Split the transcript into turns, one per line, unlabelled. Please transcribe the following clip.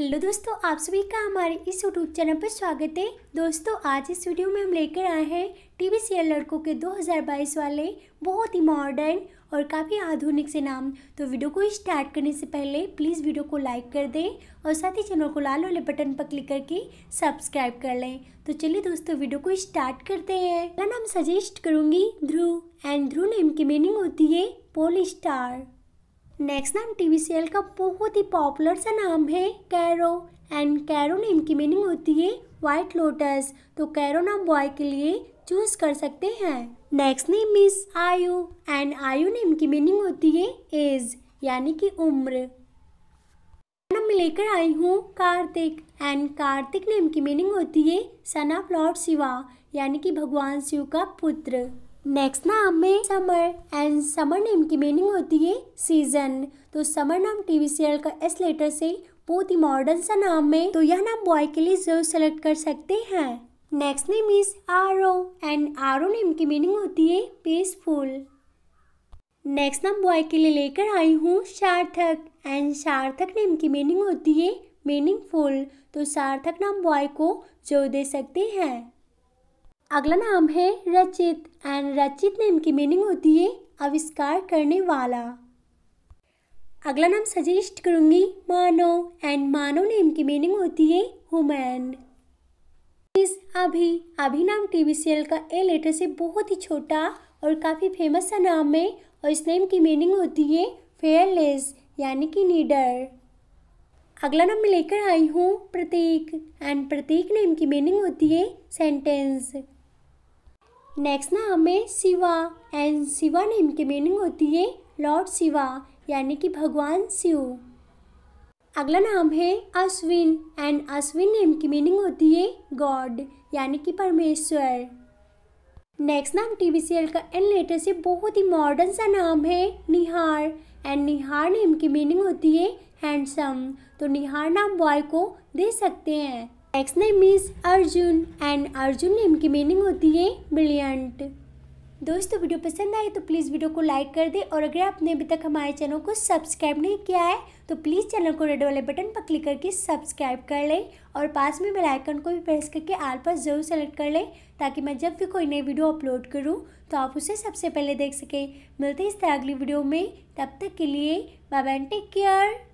hello दोस्तों आप सभी का हमारे इस यूट्यूब चैनल पर स्वागत है दोस्तों आज इस वीडियो में हम लेकर आए हैं टीवी सीरियल लड़कों के 2022 वाले बहुत ही मॉडर्न और काफ़ी आधुनिक से नाम तो वीडियो को स्टार्ट करने से पहले प्लीज़ वीडियो को लाइक कर दें और साथ ही चैनल को लाल वाले बटन पर क्लिक करके सब्सक्राइब कर लें तो चलिए दोस्तों वीडियो को स्टार्ट करते हैं मैं नाम सजेस्ट करूँगी ध्रुव एंड ध्रुव नेम की मीनिंग होती है पोल स्टार नेक्स्ट नाम टी वी सीरियल का बहुत ही पॉपुलर सा नाम है कैरो एंड कैरो नेम की मीनिंग होती है व्हाइट लोटस तो कैरो नाम बॉय के लिए चूज कर सकते हैं next name is Ayu and Ayu name की मीनिंग होती है एज यानी कि उम्र मैं लेकर आई हूँ कार्तिक एंड कार्तिक नेम की मीनिंग होती है सन ऑफ लॉर्ड शिवा यानी कि भगवान शिव का पुत्र नेक्स्ट नाम में समर एंड समर नेम की मीनिंग होती है सीजन तो समर नाम टीवी सीरियल का एस लेटर से बहुत ही मॉडर्न सा नाम है तो यह नाम बॉय के लिए जरूर सेलेक्ट कर सकते हैं नेक्स्ट नेम इज ओ एंड ओ नेम की मीनिंग होती है पीसफुल नेक्स्ट नाम बॉय के लिए लेकर आई हूँ सार्थक एंड सार्थक नेम की मीनिंग होती है मीनिंगफुल तो सार्थक नाम बॉय को जो दे सकते हैं अगला नाम है रचित एंड रचित नेम की मीनिंग होती है आविष्कार करने वाला अगला नाम सजेस्ट करूंगी मानव एंड मानव नेम की मीनिंग होती है हुमैन इस अभी अभी नाम टीवी सीरियल का ए लेटर से बहुत ही छोटा और काफ़ी फेमस सा नाम है और इस नेम की मीनिंग होती है फेयरलेस यानी कि नीडर अगला नाम मैं लेकर आई हूँ प्रतीक एंड प्रतीक नेम की मीनिंग होती है सेंटेंस नेक्स्ट ना हमें शिवा एंड शिवा नेम की मीनिंग होती है लॉर्ड शिवा यानी कि भगवान शिव अगला नाम है अश्विन एंड अश्विन नेम की मीनिंग होती है गॉड यानी कि परमेश्वर नेक्स्ट नाम टीवी सीरियल का एंड लेटर से बहुत ही मॉडर्न सा नाम है निहार एंड निहार नेम की मीनिंग होती है हैंडसम तो निहार नाम बॉय को दे सकते हैं next name is Arjun and Arjun name की मीनिंग होती है ब्रिलियंट दोस्तों वीडियो पसंद आए तो प्लीज़ वीडियो को लाइक कर दें और अगर आपने अभी तक हमारे चैनल को सब्सक्राइब नहीं किया है तो प्लीज़ चैनल को रेड वाले बटन पर क्लिक करके सब्सक्राइब कर लें और पास में बेल आइकन को भी प्रेस करके आल पर ज़रूर सेलेक्ट कर लें ताकि मैं जब भी कोई नई वीडियो अपलोड करूँ तो आप उसे सबसे पहले देख सकें मिलते इस तरह अगली वीडियो में तब तक के लिए बाय टेक केयर